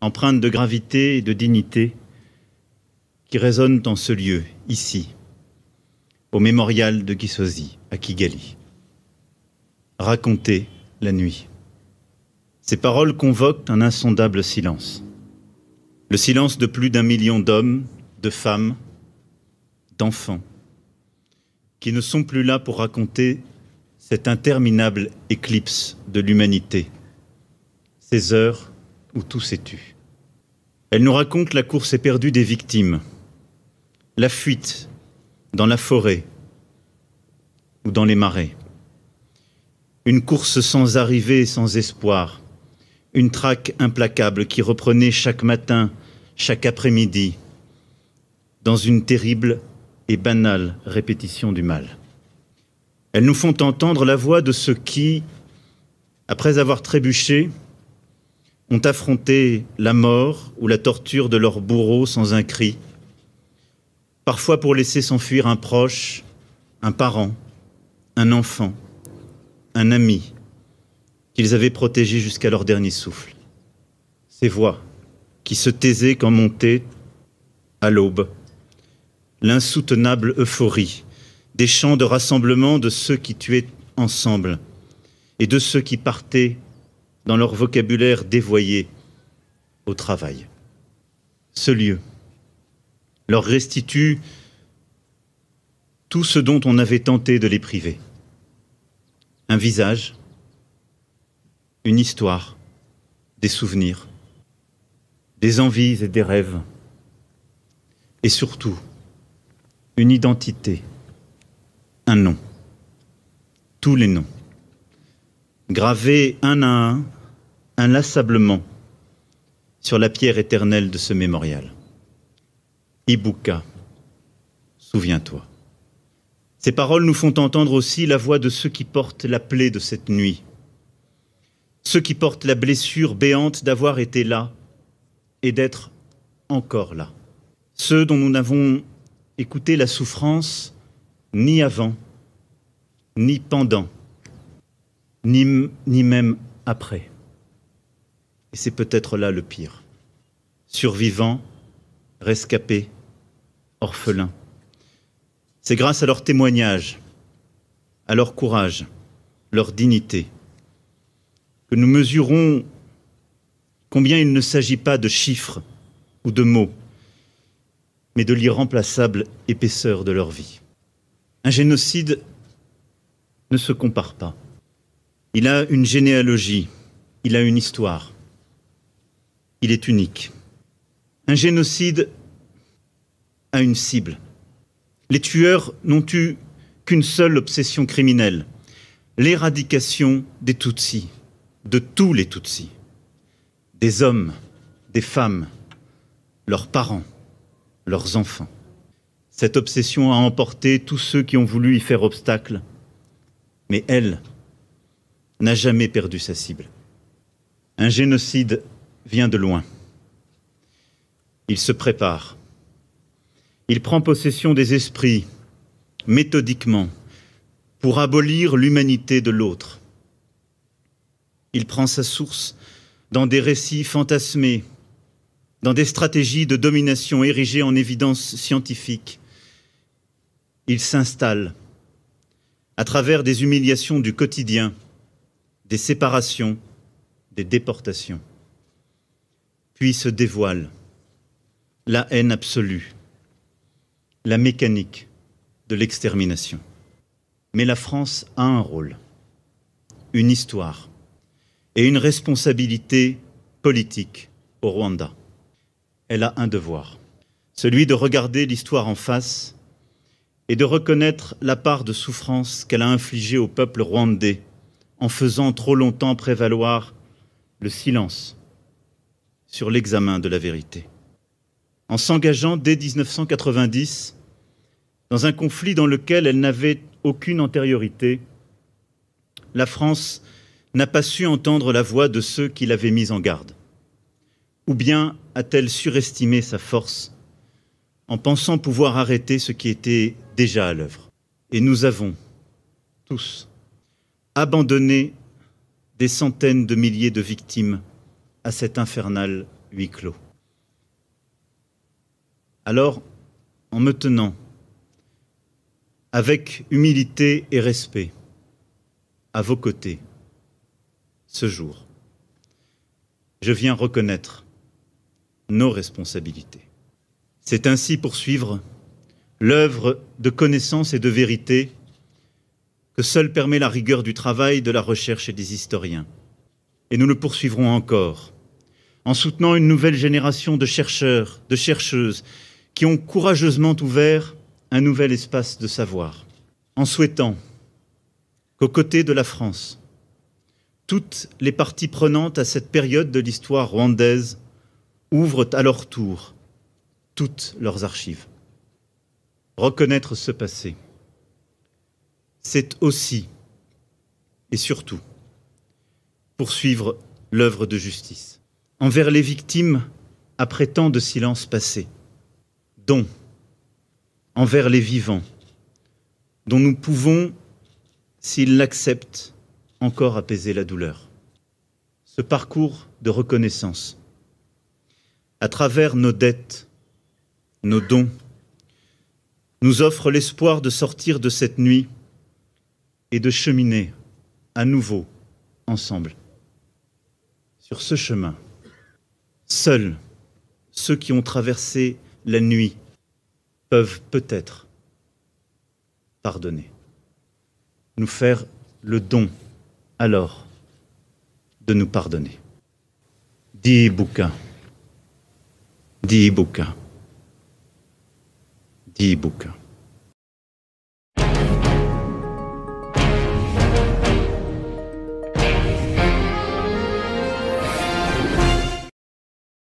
empreinte de gravité et de dignité, qui résonne dans ce lieu, ici, au mémorial de Gisosi, à Kigali. Racontez la nuit. Ces paroles convoquent un insondable silence. Le silence de plus d'un million d'hommes, de femmes, d'enfants, qui ne sont plus là pour raconter cette interminable éclipse de l'humanité, ces heures où tout s'est tu. Elle nous raconte la course éperdue des victimes, la fuite dans la forêt ou dans les marais, une course sans arrivée, sans espoir, une traque implacable qui reprenait chaque matin, chaque après-midi, dans une terrible et banale répétition du mal. Elles nous font entendre la voix de ceux qui, après avoir trébuché, ont affronté la mort ou la torture de leur bourreau sans un cri, parfois pour laisser s'enfuir un proche, un parent, un enfant, un ami qu'ils avaient protégé jusqu'à leur dernier souffle. Ces voix qui se taisaient quand montaient à l'aube l'insoutenable euphorie des chants de rassemblement de ceux qui tuaient ensemble et de ceux qui partaient dans leur vocabulaire dévoyé au travail. Ce lieu leur restitue tout ce dont on avait tenté de les priver. Un visage, une histoire, des souvenirs, des envies et des rêves, et surtout une identité, un nom, tous les noms, gravés un à un inlassablement sur la pierre éternelle de ce mémorial. Ibuka, souviens-toi. Ces paroles nous font entendre aussi la voix de ceux qui portent la plaie de cette nuit, ceux qui portent la blessure béante d'avoir été là et d'être encore là, ceux dont nous n'avons écouté la souffrance ni avant, ni pendant, ni, ni même après. Et c'est peut-être là le pire. Survivants, rescapés, orphelins. C'est grâce à leur témoignage, à leur courage, leur dignité, que nous mesurons combien il ne s'agit pas de chiffres ou de mots, mais de l'irremplaçable épaisseur de leur vie. Un génocide ne se compare pas. Il a une généalogie, il a une histoire il est unique. Un génocide a une cible. Les tueurs n'ont eu qu'une seule obsession criminelle, l'éradication des Tutsis, de tous les Tutsis, des hommes, des femmes, leurs parents, leurs enfants. Cette obsession a emporté tous ceux qui ont voulu y faire obstacle, mais elle n'a jamais perdu sa cible. Un génocide vient de loin. Il se prépare. Il prend possession des esprits méthodiquement pour abolir l'humanité de l'autre. Il prend sa source dans des récits fantasmés, dans des stratégies de domination érigées en évidence scientifique. Il s'installe à travers des humiliations du quotidien, des séparations, des déportations puis se dévoile la haine absolue, la mécanique de l'extermination. Mais la France a un rôle, une histoire et une responsabilité politique au Rwanda. Elle a un devoir, celui de regarder l'histoire en face et de reconnaître la part de souffrance qu'elle a infligée au peuple rwandais en faisant trop longtemps prévaloir le silence sur l'examen de la vérité, en s'engageant dès 1990 dans un conflit dans lequel elle n'avait aucune antériorité. La France n'a pas su entendre la voix de ceux qui l'avaient mise en garde. Ou bien a-t-elle surestimé sa force en pensant pouvoir arrêter ce qui était déjà à l'œuvre Et nous avons, tous, abandonné des centaines de milliers de victimes à cet infernal huis clos. Alors, en me tenant, avec humilité et respect, à vos côtés, ce jour, je viens reconnaître nos responsabilités. C'est ainsi poursuivre l'œuvre de connaissance et de vérité que seule permet la rigueur du travail, de la recherche et des historiens. Et nous le poursuivrons encore en soutenant une nouvelle génération de chercheurs, de chercheuses, qui ont courageusement ouvert un nouvel espace de savoir, en souhaitant qu'aux côtés de la France, toutes les parties prenantes à cette période de l'histoire rwandaise ouvrent à leur tour toutes leurs archives. Reconnaître ce passé, c'est aussi et surtout poursuivre l'œuvre de justice envers les victimes après tant de silence passé, dont, envers les vivants, dont nous pouvons, s'ils l'acceptent, encore apaiser la douleur. Ce parcours de reconnaissance, à travers nos dettes, nos dons, nous offre l'espoir de sortir de cette nuit et de cheminer à nouveau ensemble sur ce chemin. Seuls ceux qui ont traversé la nuit peuvent peut-être pardonner, nous faire le don alors de nous pardonner. Dibouka, Dibuka, Dibouka.